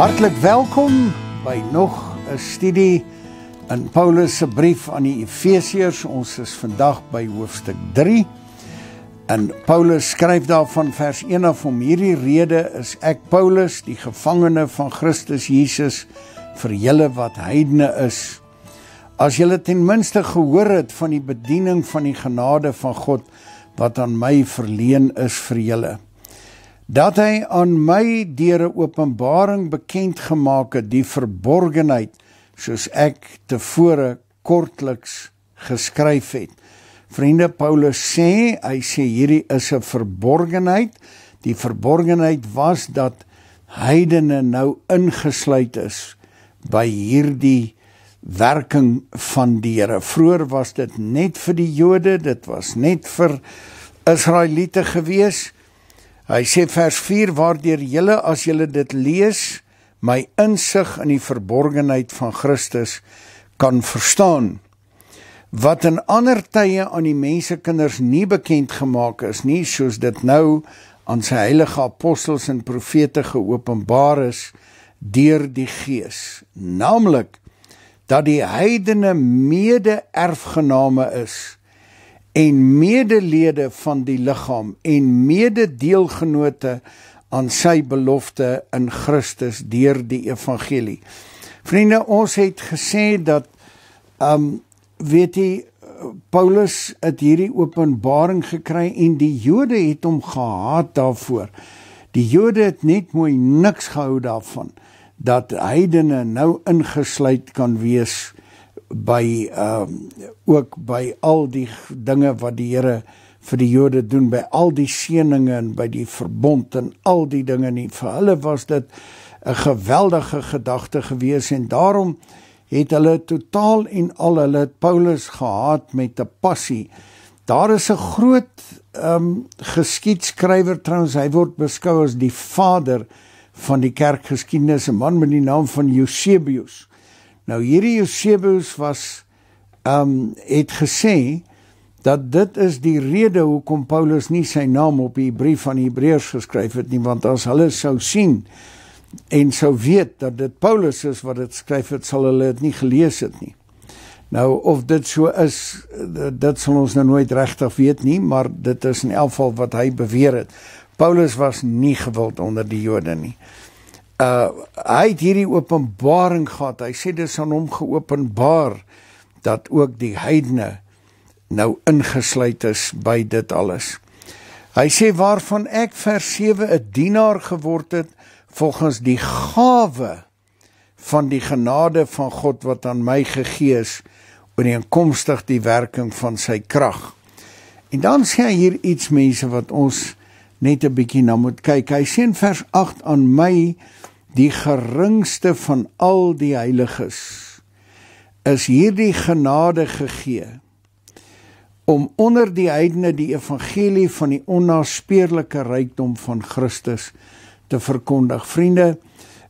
Hartlik welkom by nog 'n studie in Paulus se brief aan die Efesiërs. Ons is vandag by hoofstuk 3. En Paulus skryf daarvan vers 1 af: "Om hierdie rede is ek Paulus, die gevangene van Christus Jesus vir julle wat heidene is." As julle ten minste gehoor het van die bediening van die genade van God wat aan my verleen is vir julle dat hy aan my deur 'n openbaring bekend gemaak het die verborgenheid soos ek tevore kortliks geskryf het. Vriende Paulus sê, hy sê hierdie is 'n verborgenheid. Die verborgenheid was dat heidene nou ingesluit is by hierdie werking van die Here. Vroer was dit net vir die Jode, dit was net vir Israeliete geweest. Hy sê vers 4 waardeur julle as julle dit lees my insig in die verborgenheid van Christus kan verstaan wat in ander tye aan die mensekinders nie bekend gemaak is nie soos dit nou aan sy heilige apostels en profete geopenbaar is deur die gees naamlik dat die heidene mede-erfgename is en medelede van die liggaam en mededeelgenote aan sy belofte in Christus deur die evangelie. Vriende, ons het gesê dat ehm um, weet jy Paulus het hierdie openbaring gekry en die Jode het hom gehaat daarvoor. Die Jode het net mooi niks gehou daarvan dat heidene nou ingesluit kan wees uh by ehm uh, ook by al die dinge wat die Here vir die Jode doen by al die seëninge en by die verbond en al die dinge nie vir hulle was dit 'n geweldige gedagte gewees en daarom het hulle totaal en al hulle Paulus gehaat met 'n passie. Daar is 'n groot ehm um, geskiedskrywer trouens hy word beskou as die vader van die kerkgeskiedenis 'n man met die naam van Eusebius. Nou hierdie Josebus was ehm um, het gesê dat dit is die rede hoekom Paulus nie sy naam op die brief aan die Hebreërs geskryf het nie want as hulle sou sien en sou weet dat dit Paulus is wat dit skryf het sal hulle dit nie gelees het nie. Nou of dit so is dit sal ons nou nooit regtig weet nie maar dit is in elk geval wat hy beweer het. Paulus was nie gewild onder die Jode nie uh hy het hierdie openbaring gehad. Hy sê dit is aan hom geopenbaar dat ook die heidene nou ingesluit is by dit alles. Hy sê waarvan ek vers 7 'n dienaar geword het volgens die gawe van die genade van God wat aan my gegee is ooreenkomstig die werking van sy krag. En dan sê hy hier iets mense wat ons net 'n bietjie na moet kyk. Hy sê in vers 8 aan my die geringste van al die heiliges is hierdie genade gegee om onder die heidene die evangelie van die onnaspeurlike rykdom van Christus te verkondig. Vriende,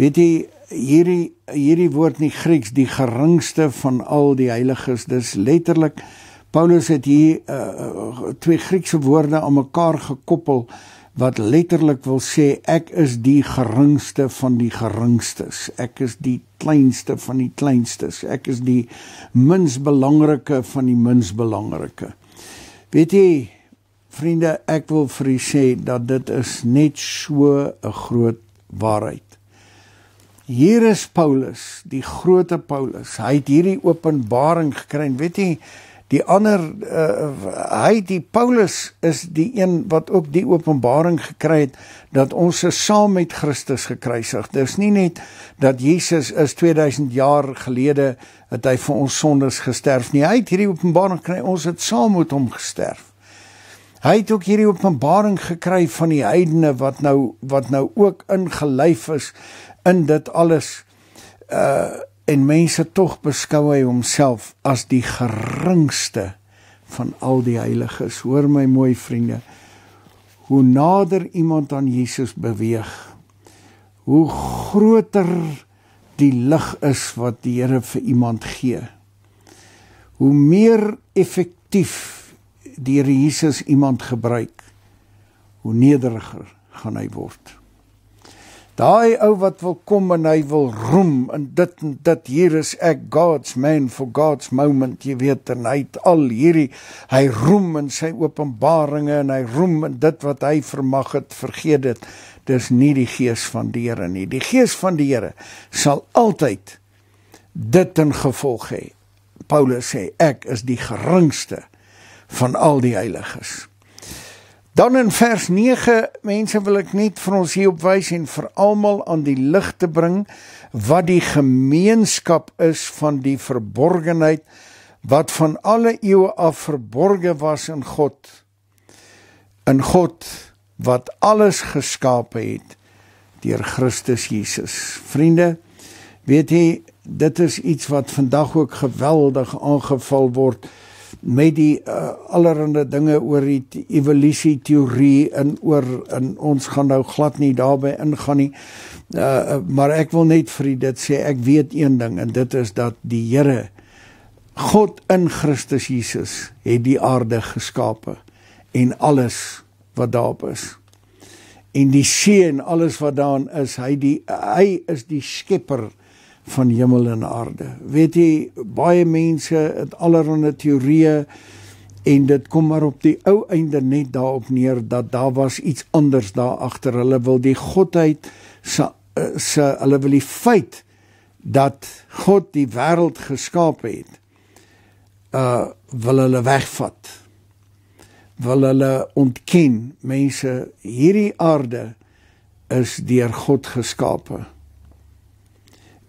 weet jy hierdie hierdie woord in die Grieks die geringste van al die heiliges, dis letterlik Paulus het hier uh, twee Griekse woorde aan mekaar gekoppel uh, wat letterlik wil sê ek is die geringste van die geringstes. Ek is die kleinste van die kleinstes. Ek is die mins belangrike van die mins belangrike. Weet jy, vriende, ek wil vir u sê dat dit is net so 'n groot waarheid. Hier is Paulus, die groot Paulus. Hy het hierdie openbaring gekry. Weet jy, Die ander uh, hy die Paulus is die een wat ook die openbaring gekry het dat ons se saam met Christus gekruisig. Dis nie net dat Jesus is 2000 jaar gelede het hy vir ons sondes gesterf nie. Hy het hierdie openbaring gekry ons het saam met hom gesterf. Hy het ook hierdie openbaring gekry van die heidene wat nou wat nou ook ingelyf is in dit alles. Uh en mense tog beskou hy homself as die geringste van al die heiliges. Hoor my mooi vriende, hoe nader iemand aan Jesus beweeg, hoe groter die lig is wat die Here vir iemand gee. Hoe meer effektief die Here Jesus iemand gebruik, hoe nederiger gaan hy word. Daai ou wat wil kom en hy wil roem in dit en dit hier is ek God's man for God's moment jy weet en hy het al hierdie hy roem in sy openbaringe en hy roem in dit wat hy vermag het vergeet dit dis nie die gees van die Here nie die gees van die Here sal altyd dit in gevolg hê Paulus sê ek is die geringste van al die heiliges Dan in vers 9 mense wil ek net vir ons hier opwys en vir almal aan die lig te bring wat die gemeenskap is van die verborgenheid wat van alle eeue af verborge was in God in God wat alles geskape het deur Christus Jesus. Vriende, weet jy dit is iets wat vandag ook geweldig aangeval word met die uh, eh, allerlei dinge oor die evolusie teorie en oor en ons gaan nou glad nie daarbey ingaan nie. Uh, maar ek wil net vir dit sê ek weet een ding en dit is dat die Here God in Christus Jesus het die aarde geskape en alles wat daarop is. En die see en alles wat daarin is, hy die hy is die skepper van hemel en aarde. Weet jy, baie mense het allerlei teorieë en dit kom maar op die ou einde net daarop neer dat daar was iets anders daar agter. Hulle wil die godheid se eh, se hulle wil die feit dat God die wêreld geskaap het uh wil hulle wegvat. Wil hulle ontken mense hierdie aarde is deur God geskape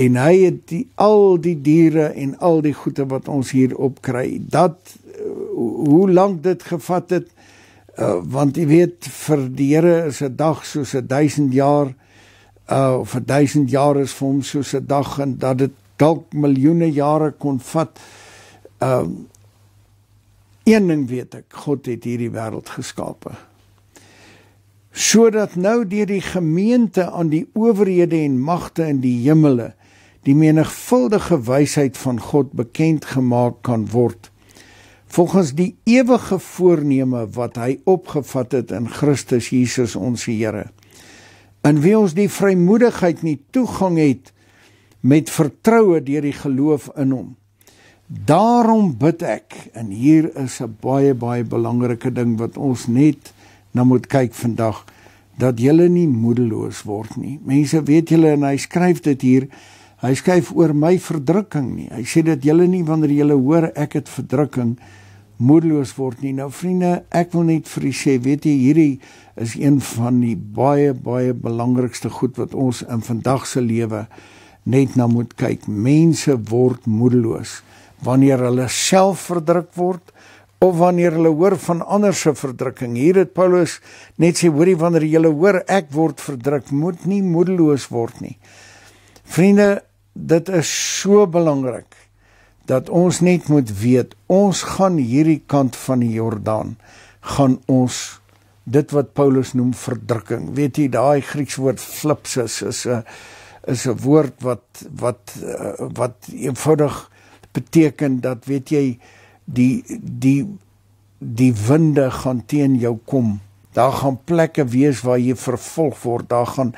en hy het die, al die diere en al die goede wat ons hier op kry. Dat eh, hoe lank dit gevat het uh, want jy weet vir die Here is 'n dag soos 'n 1000 jaar uh of 'n 1000 jaar is vir hom soos 'n dag en dat dit dalk miljoene jare kon vat. Um uh, een ding weet ek, God het hierdie wêreld geskape sodat nou deur die gemeente aan die owerhede en magte in die hemele die menigvuldige wysheid van God bekend gemaak kan word volgens die ewige voorneme wat hy opgevat het in Christus Jesus ons Here in wie ons die vrymoedigheid nie toegang het met vertroue deur die geloof in hom daarom bid ek en hier is 'n baie baie belangrike ding wat ons net na moet kyk vandag dat julle nie moedeloos word nie mense weet julle en hy skryf dit hier Hy skryf oor my verdrukking nie. Hy sê dat julle nie wanneer julle hoor ek het verdrukking moedeloos word nie. Nou vriende, ek wil net vir julle sê, weet jy, hierdie is een van die baie baie belangrikste goed wat ons in vandag se lewe net na moet kyk. Mense word moedeloos wanneer hulle self verdruk word of wanneer hulle hoor van ander se verdrukking. Hier het Paulus net sê, hoorie wanneer jy hoor ek word verdruk, moet nie moedeloos word nie. Vriende, dit is so belangrik dat ons net moet weet ons gaan hierdie kant van die Jordaan gaan ons dit wat Paulus noem verdrukking weet jy daai Grieks woord flipsis is 'n is 'n woord wat wat eh, wat eenvoudig beteken dat weet jy die die die winde gaan teen jou kom Daar gaan plekke wees waar jy vervolg word, daar gaan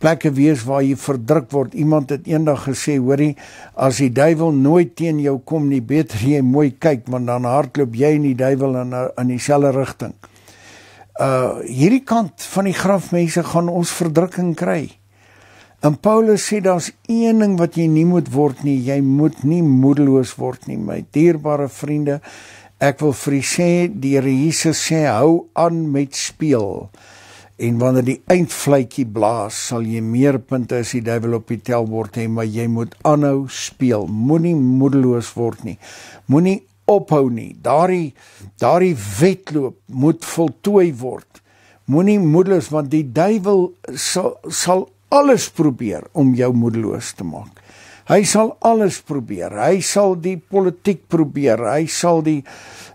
plekke wees waar jy verdruk word. Iemand het eendag gesê, hoorie, as die duiwel nooit teen jou kom nie, beter jy mooi kyk want dan hardloop jy en die duiwel in in dieselfde rigting. Uh hierdie kant van die graf mense gaan ons verdrukking kry. En Paulus sê daar's een ding wat jy nie moet word nie, jy moet nie moedeloos word nie, my dierbare vriende. Ek wil vir u sê die Here Jesus sê hou aan met speel. En wanneer die eindfluitjie blaas, sal jy meer punte as die duiwel op die telbord hê, maar jy moet aanhou speel. Moenie moedeloos word nie. Moenie ophou nie. Daardie daardie wedloop moet voltooi word. Moenie moedeloos want die duiwel sal sal alles probeer om jou moedeloos te maak. Hy sal alles probeer. Hy sal die politiek probeer. Hy sal die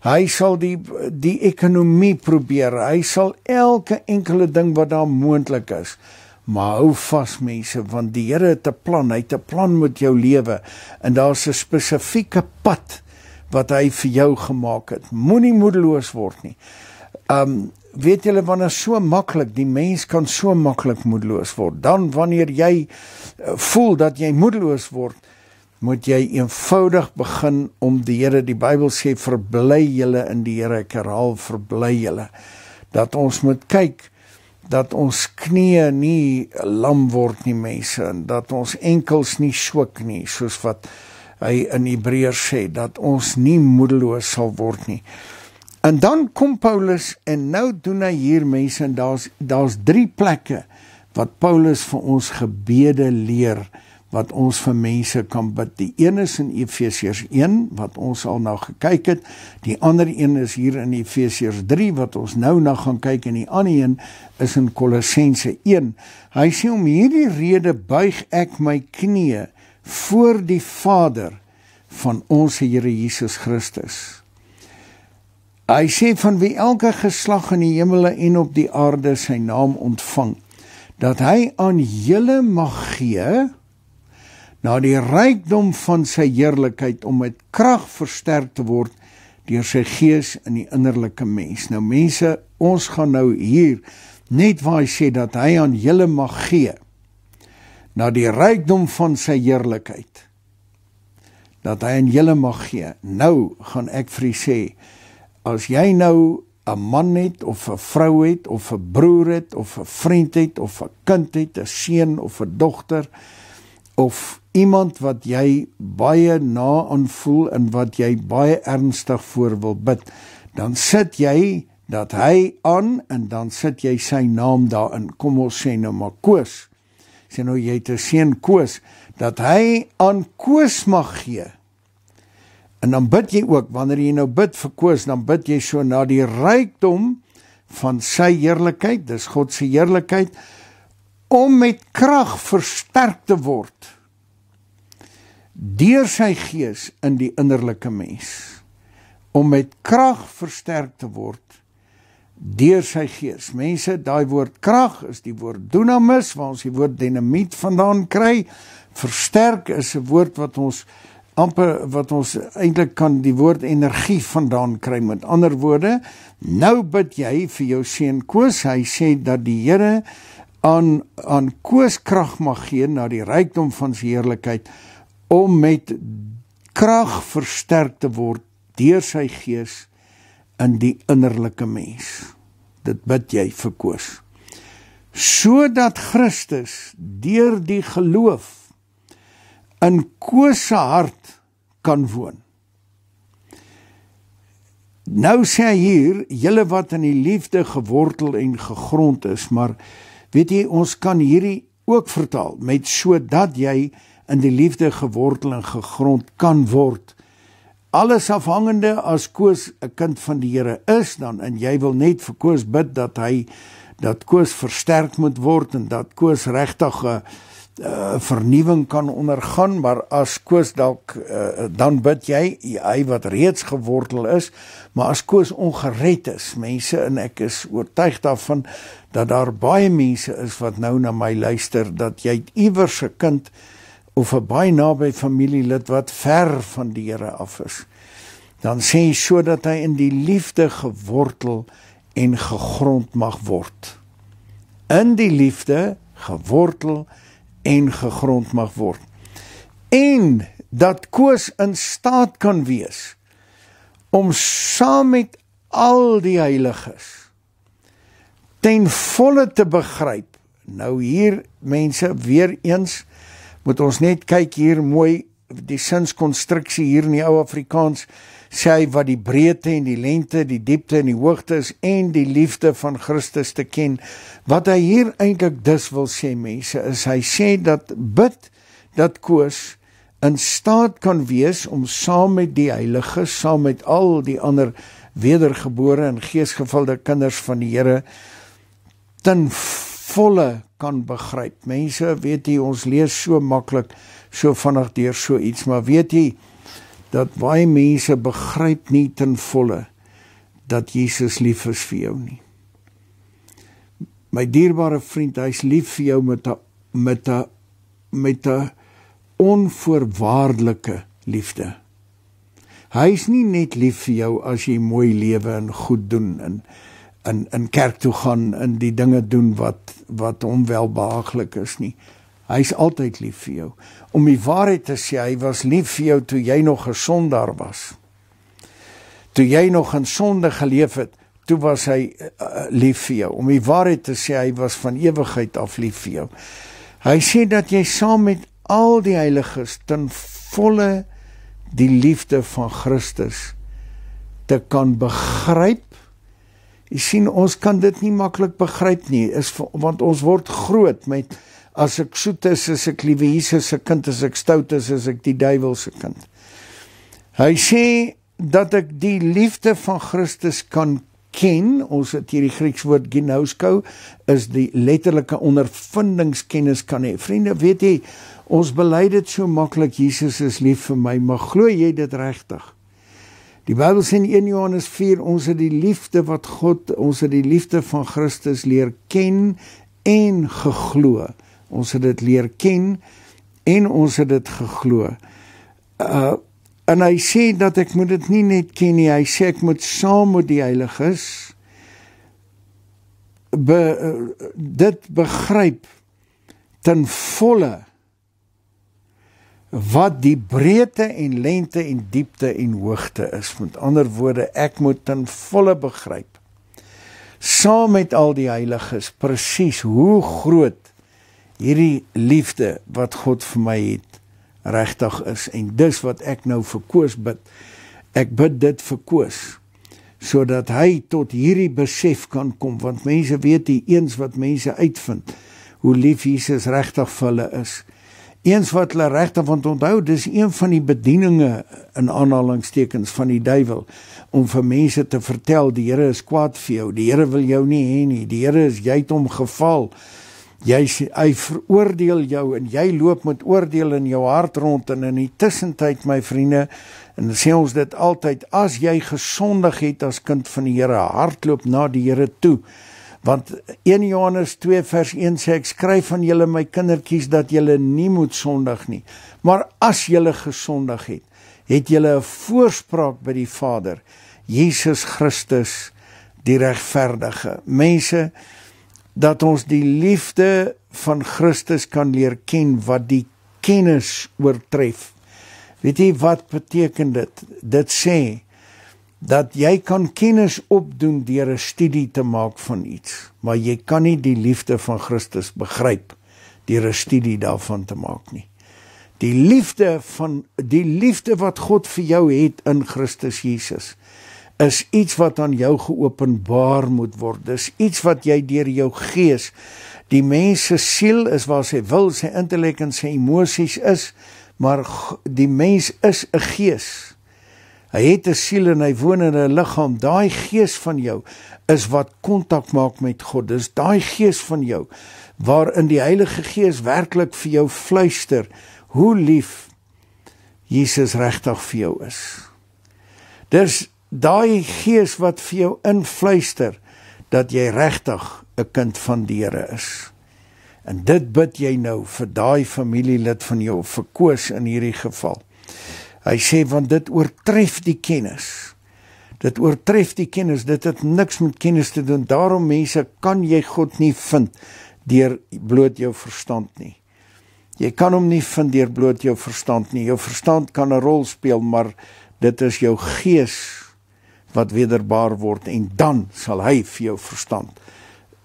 hy sal die die ekonomie probeer. Hy sal elke enkele ding wat daar moontlik is. Maar hou vas mense, want die Here het 'n plan. Hy het 'n plan met jou lewe en daar's 'n spesifieke pad wat hy vir jou gemaak het. Moenie moedeloos word nie. Um weet julle wanneer so maklik die mens kan so maklik moedeloos word dan wanneer jy eh, voel dat jy moedeloos word moet jy eenvoudig begin om die Here die Bybel sê verbly julle in die Here ek herhaal verbly julle dat ons moet kyk dat ons knieë nie lam word nie mense en dat ons enkels nie swak nie soos wat hy in Hebreërs sê dat ons nie moedeloos sal word nie En dan kom Paulus en nou doen hy hier mense en daar's daar's drie plekke wat Paulus vir ons gebede leer wat ons vir mense kan bid. Die een is in Efesiërs 1 wat ons al na gekyk het. Die ander een is hier in Efesiërs 3 wat ons nou na gaan kyk en die ander een is in Kolossense 1. Hy sê om hierdie rede buig ek my knie voor die Vader van ons Here Jesus Christus. Hy sê van wie elke geslag in die hemel en op die aarde sy naam ontvang, dat hy aan hulle mag gee na die rykdom van sy heerlikheid om met krag versterk te word deur sy gees in die innerlike mens. Nou mense, ons gaan nou hier net waar hy sê dat hy aan hulle mag gee na die rykdom van sy heerlikheid dat hy aan hulle mag gee. Nou gaan ek vir u sê as jy nou 'n man het of 'n vrou het of 'n broer het of 'n vriend het of 'n kind het, 'n seun of 'n dogter of iemand wat jy baie na aanvoel en wat jy baie ernstig voor wil bid, dan sit jy dat hy aan en dan sit jy sy naam daarin. Kom ons sê nou maar Koos. Sê nou jy het 'n seun Koos dat hy aan Koos mag gee En dan bid jy ook wanneer jy nou bid vir Koos, dan bid jy so na die rykdom van sy heerlikheid, dis God se heerlikheid om met krag versterk te word deur sy gees in die innerlike mens. Om met krag versterk te word deur sy gees. Mense, daai woord krag is die woord dynamis waar ons die woord dinamiet vandaan kry. Versterk is 'n woord wat ons uh amper wat ons eintlik kan die woord energie vandaan kry met ander woorde nou bid jy vir jou seun Koos hy sê dat die Here aan aan Koos krag mag gee na die rykdom van sy heerlikheid om met krag versterk te word deur sy gees in die innerlike mens dit bid jy vir Koos sodat Christus deur die geloof in Koos se hart kan woon. Nou sê hy hier, julle wat in die liefde gewortel en gegrond is, maar weet jy, ons kan hierdie ook vertaal met sodat jy in die liefde gewortel en gegrond kan word. Alles afhangende as Koos 'n kind van die Here is dan en jy wil net vir Koos bid dat hy dat Koos versterk moet word en dat Koos regtig 'n Eh, vernuwing kan ondergaan, maar as Koos dalk uh, dan bid jy hy wat reeds gewortel is, maar as Koos ongered is, mense en ek is oortuig daarvan dat daar baie mense is wat nou na my luister dat jy iewers 'n kind of 'n baie naby familielid wat ver van die Here af is. Dan sê jy sodat hy in die liefde gewortel en gegrond mag word. In die liefde gewortel en en gegrond mag word. En dat Koos in staat kan wees om saam met al die heiliges ten volle te begryp. Nou hier mense, weer eens moet ons net kyk hier mooi die sinskonstruksie hier in die ou Afrikaans sê hy wat die breedte en die lengte, die diepte en die hoogte is en die liefde van Christus te ken. Wat hy hier eintlik dus wil sê mense is hy sê dat bid dat koos in staat kan wees om saam met die heiliges, saam met al die ander wedergebore en geesgevulde kinders van die Here ten volle kan begryp. Mense weet jy ons lees so maklik so vinnig deur so iets, maar weet jy dat baie mense begryp nie ten volle dat Jesus lief is vir jou nie. My dierbare vriend, hy's lief vir jou met 'n met 'n met 'n onvoorwaardelike liefde. Hy's nie net lief vir jou as jy mooi lewe en goed doen en in in kerk toe gaan en die dinge doen wat wat hom wel behaaglik is nie. Hy's altyd lief vir jou. Om die waarheid te sê, hy was lief vir jou toe jy nog gesondaar was. Toe jy nog in sonde geleef het, toe was hy uh, lief vir jou. Om die waarheid te sê, hy was van ewigheid af lief vir jou. Hy sê dat jy saam met al die heiliges ten volle die liefde van Christus te kan begryp Jy sien ons kan dit nie maklik begryp nie, is want ons word groot met as ek soet is, as ek liewe Jesus se kind is, as ek stout is, as ek die duiwel se kind. Hy sê dat ek die liefde van Christus kan ken. Ons het hier die Grieks woord ginousko is die letterlike ondervindingskennis kan hê. Vriende, weet jy, ons bely dit so maklik Jesus is lief vir my, maar glo jy dit regtig? Die Bybel sê in 1 Johannes 4 ons het die liefde wat God, ons het die liefde van Christus leer ken en geglo. Ons het dit leer ken en ons het dit geglo. Uh en hy sê dat ek moet dit nie net ken nie. Hy sê ek moet saam met die heiliges be uh, dit begryp ten volle wat die breedte en lengte en diepte en hoogte is. Met ander woorde, ek moet ten volle begryp saam met al die heiliges presies hoe groot hierdie liefde wat God vir my het regtig is en dis wat ek nou verkoos bid. Ek bid dit verkoos sodat hy tot hierdie besef kan kom want mense weet nie eens wat mense uitvind hoe lief Jesus regtig vir hulle is nie. Eens wat hulle regtig van onthou, dis een van die bedieninge in aanhalingstekens van die duiwel om vir mense te vertel die Here is kwaad vir jou, die Here wil jou nie hê nie, die Here is jy het hom geval. Jy hy veroordeel jou en jy loop met oordeel in jou hart rond en in die tussentyd my vriende en sê ons dit altyd as jy gesondig het as kind van die Here, hardloop na die Here toe want 1 Johannes 2 vers 1 sê ek skryf aan julle my kindertjies dat julle nie moet sondig nie. Maar as julle gesondig het, het julle 'n voorspraak by die Vader, Jesus Christus die regverdige. Mense dat ons die liefde van Christus kan leer ken wat die kennis oortref. Weet jy wat beteken dit? Dit sê dat jy kan kennis opdoen deur 'n studie te maak van iets, maar jy kan nie die liefde van Christus begryp deur 'n studie daarvan te maak nie. Die liefde van die liefde wat God vir jou het in Christus Jesus is iets wat aan jou geopenbaar moet word. Dis iets wat jy deur jou gees die mens se siel is waar sy wil, sy intellek en sy emosies is, maar die mens is 'n gees. Hy het 'n siel en hy woon in 'n liggaam. Daai gees van jou is wat kontak maak met God. Dis daai gees van jou waarin die Heilige Gees werklik vir jou fluister hoe lief Jesus regtig vir jou is. Dis daai gees wat vir jou influister dat jy regtig 'n kind van die Here is. En dit bid jy nou vir daai familielid van jou verkoos in hierdie geval. Hy sê want dit oortref die kennis. Dit oortref die kennis. Dit het niks met kennis te doen. Daarom mense kan jy God nie vind deur bloot jou verstand nie. Jy kan hom nie vind deur bloot jou verstand nie. Jou verstand kan 'n rol speel, maar dit is jou gees wat wederbaar word en dan sal hy vir jou verstand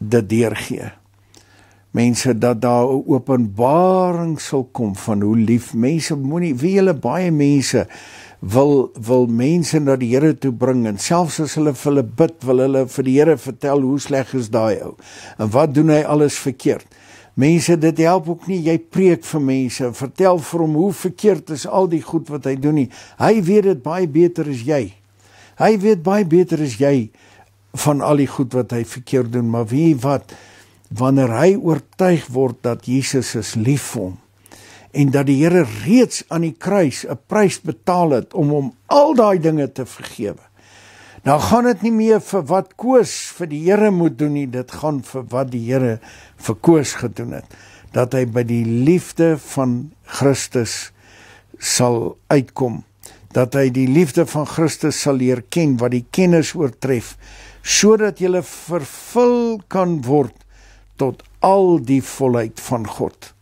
dit deurgee mense dat daar 'n openbaring sal kom van hoe lief mense moenie wie hulle baie mense wil wil mense na die Here toe bring en selfs as hulle vir hulle bid wil hulle vir die Here vertel hoe sleg is daai ou en wat doen hy alles verkeerd mense dit help ook nie jy preek vir mense vertel vir hom hoe verkeerd is al die goed wat hy doen nie hy weet dit baie beter as jy hy weet baie beter as jy van al die goed wat hy verkeerd doen maar wie wat wanneer hy oortuig word dat Jesus is lief vir hom en dat die Here reeds aan die kruis 'n prys betaal het om hom al daai dinge te vergewe. Nou gaan dit nie meer vir wat Koos vir die Here moet doen nie, dit gaan vir wat die Here vir Koos gedoen het, dat hy by die liefde van Christus sal uitkom, dat hy die liefde van Christus sal leer ken wat die kennis oortref, sodat jy vervul kan word tot al die volheid van God.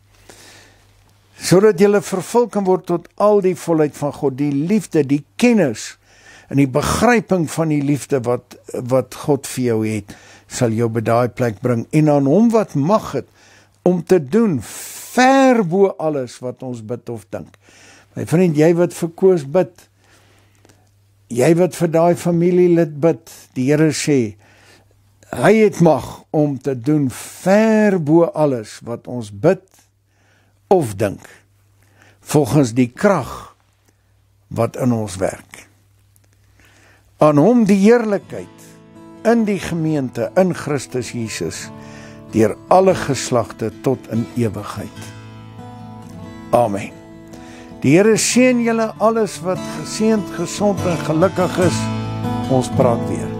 Sodat jy vervul kan word tot al die volheid van God, die liefde, die kennis en die begryping van die liefde wat wat God vir jou het, sal jou by daai plek bring en aan hom wat mag het om te doen ver bo alles wat ons bid of dink. My vriend, jy wat vir Koos bid, jy wat vir daai familielid bid, die Here sê, Hy het mag om te doen ver bo alles wat ons bid of dink volgens die krag wat in ons werk. Aan hom die eerlikheid in die gemeente in Christus Jesus deur alle geslagte tot in ewigheid. Amen. Die Here seën julle alles wat geseënd, gesond en gelukkig is. Ons praat weer.